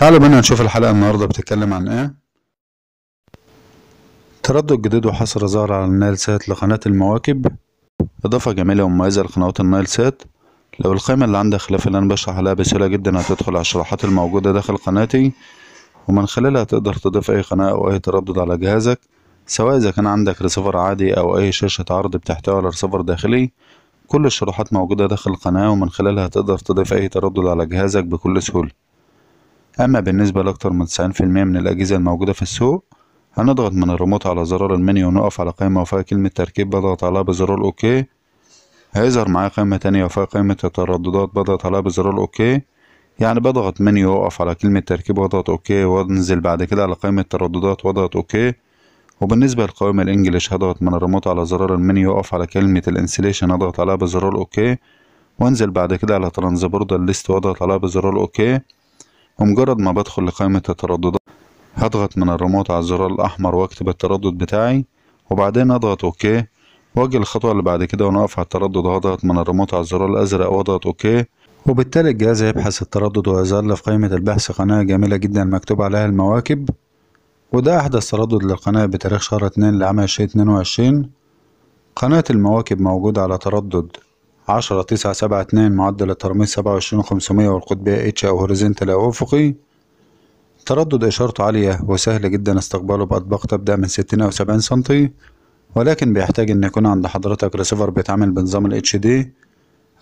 تعالوا بنا نشوف الحلقة النهاردة بتتكلم عن ايه تردد جديد وحصر ظهر على النايل سات لقناة المواكب إضافة جميلة ومميزة لقنوات النايل سات لو القائمة اللي عندها خلاف اللي أنا بشرح عليها بسهولة جدا هتدخل على الشروحات الموجودة داخل قناتي ومن خلالها تقدر تضيف أي قناة أو أي تردد على جهازك سواء إذا كان عندك ريسيفر عادي أو أي شاشة عرض بتحتوي على ريسيفر داخلي كل الشروحات موجودة داخل القناة ومن خلالها تقدر تضيف أي تردد على جهازك بكل سهولة أما بالنسبة لأكتر من 90% من الأجهزة الموجودة في السوق هنضغط من الريموت على زرار المنيو ونقف على قائمة وفيها كلمة تركيب بضغط عليها بزرار أوكي هيظهر معايا قائمة تانية وفيها قائمة الترددات بضغط عليها بزرار أوكي يعني بضغط منيو وأقف على كلمة تركيب واضغط أوكي وأنزل بعد كده على قائمة ترددات واضغط أوكي وبالنسبة لقائمة الإنجليش هضغط من الريموت على زرار المنيو وأقف على كلمة الإنسليشن أضغط عليها بزرار أوكي وأنزل بعد كده على ترانزبوردر ليست وأضغط عليها بزرار أوكي ومجرد ما بدخل لقائمة الترددات هضغط من الريموت على الزرار الأحمر واكتب التردد بتاعي وبعدين اضغط اوكي واجي الخطوة اللي بعد كده وانا على التردد هضغط من الريموت على الزرار الازرق واضغط اوكي وبالتالي الجهاز هيبحث التردد ويظهر له في قائمة البحث قناة جميلة جدا مكتوب عليها المواكب وده أحدث تردد للقناة بتاريخ شهر اتنين لعام عشرين اتنين وعشرين قناة المواكب موجودة على تردد عشرة تسعة سبعة اتنين معدل الترميز سبعة وعشرين خمسمية والقطبية اتش أو هوريزنتال أو أفقي تردد إشارته عالية وسهل جدا استقباله بأطباق تبدأ من ستين أو سبعين سنتي ولكن بيحتاج إن يكون عند حضرتك ريسيفر بيتعامل بنظام ال دي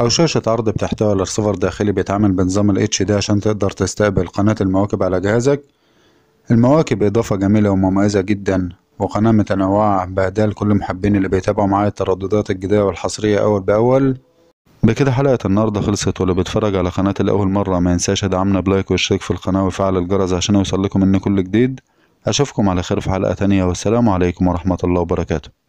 أو شاشة عرض بتحتوي على ريسيفر داخلي بيتعامل بنظام ال دي عشان تقدر تستقبل قناة المواكب على جهازك المواكب إضافة جميلة ومميزة جدا وقناة متنوعة بأداء لكل محبين اللي بيتابعوا معايا الترددات الجديدة والحصرية أول بأول بكده حلقة النهاردة خلصت واللي بيتفرج على قناة لأول مرة ما ينساش يدعمنا بلايك واشتراك في القناة وفعل الجرس عشان يوصل لكم ان كل جديد أشوفكم على خير في حلقة تانية والسلام عليكم ورحمة الله وبركاته